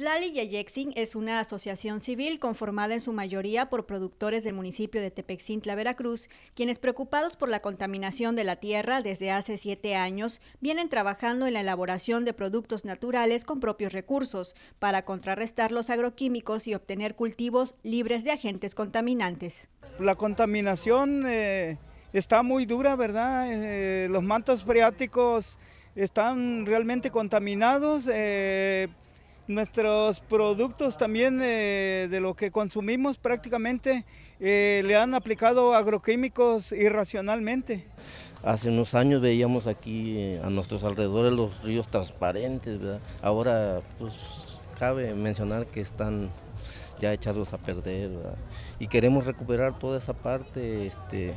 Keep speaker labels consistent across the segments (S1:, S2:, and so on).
S1: y Yayexin es una asociación civil conformada en su mayoría por productores del municipio de Tepexintla, Veracruz, quienes preocupados por la contaminación de la tierra desde hace siete años, vienen trabajando en la elaboración de productos naturales con propios recursos para contrarrestar los agroquímicos y obtener cultivos libres de agentes contaminantes.
S2: La contaminación eh, está muy dura, ¿verdad? Eh, los mantos freáticos están realmente contaminados. Eh, nuestros productos también eh, de lo que consumimos prácticamente eh, le han aplicado agroquímicos irracionalmente.
S3: Hace unos años veíamos aquí eh, a nuestros alrededores los ríos transparentes, ahora pues cabe mencionar que están ya echados a perder y queremos recuperar toda esa parte este,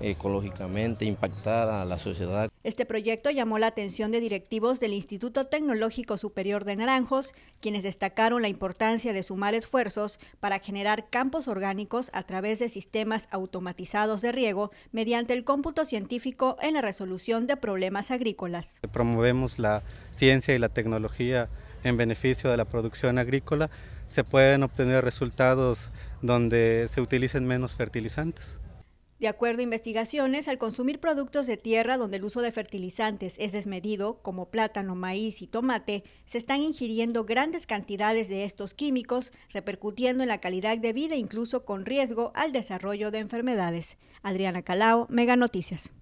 S3: ecológicamente, impactar a la sociedad.
S1: Este proyecto llamó la atención de directivos del Instituto Tecnológico Superior de Naranjos, quienes destacaron la importancia de sumar esfuerzos para generar campos orgánicos a través de sistemas automatizados de riego mediante el cómputo científico en la resolución de problemas agrícolas.
S4: Promovemos la ciencia y la tecnología en beneficio de la producción agrícola, se pueden obtener resultados donde se utilicen menos fertilizantes.
S1: De acuerdo a investigaciones, al consumir productos de tierra donde el uso de fertilizantes es desmedido, como plátano, maíz y tomate, se están ingiriendo grandes cantidades de estos químicos, repercutiendo en la calidad de vida incluso con riesgo al desarrollo de enfermedades. Adriana Calao, Mega Noticias.